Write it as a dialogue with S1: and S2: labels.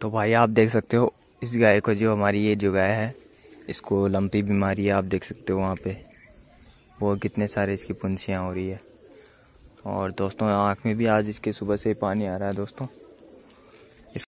S1: तो भाई आप देख सकते हो इस गाय को जो हमारी ये जो गाय है इसको लंपी बीमारी है आप देख सकते हो वहाँ पे वो कितने सारे इसकी पुंसियाँ हो रही है और दोस्तों आँख में भी आज इसके सुबह से पानी आ रहा है दोस्तों